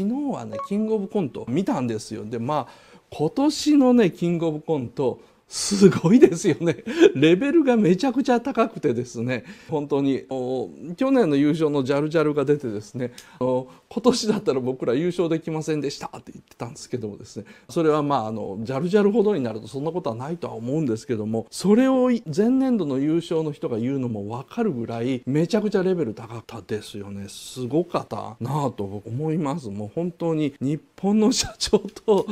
昨日はねキングオブコント見たんですよでまあ今年のねキングオブコントすごいですよね。レベルがめちゃくちゃ高くてですね、本当に、去年の優勝のジャルジャルが出てですね、今年だったら僕ら優勝できませんでしたって言ってたんですけどもですね、それはまあ、あの、ジャルジャルほどになるとそんなことはないとは思うんですけども、それを前年度の優勝の人が言うのもわかるぐらい、めちゃくちゃレベル高かったですよね。すごかったなぁと思います。もう本当に日本の社長と、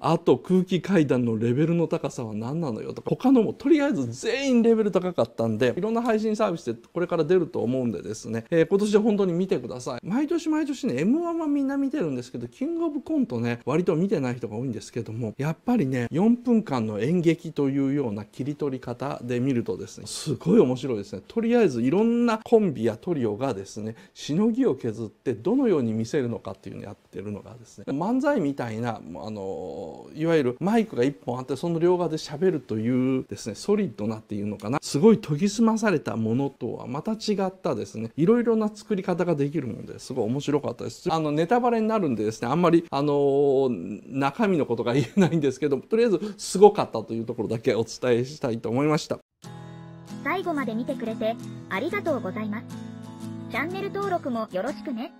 あと空気階段のレベルの高さは何ななのよとか他のもとりあえず全員レベル高かったんでいろんな配信サービスでこれから出ると思うんでですね、えー、今年は本当に見てください毎年毎年ね m 1はみんな見てるんですけどキングオブコントね割と見てない人が多いんですけどもやっぱりね4分間の演劇というような切り取り方で見るとですねすごい面白いですねとりあえずいろんなコンビやトリオがですねしのぎを削ってどのように見せるのかっていうのをやってるのがですね漫才みたいなあのいわゆるマイクが1本あってその両側で喋るというですねソリッドなっていうのかなすごい研ぎ澄まされたものとはまた違ったですねいろいろな作り方ができるのですごい面白かったですあのネタバレになるんでですねあんまりあのー、中身のことが言えないんですけどとりあえずすごかったというところだけお伝えしたいと思いました最後まで見てくれてありがとうございますチャンネル登録もよろしくね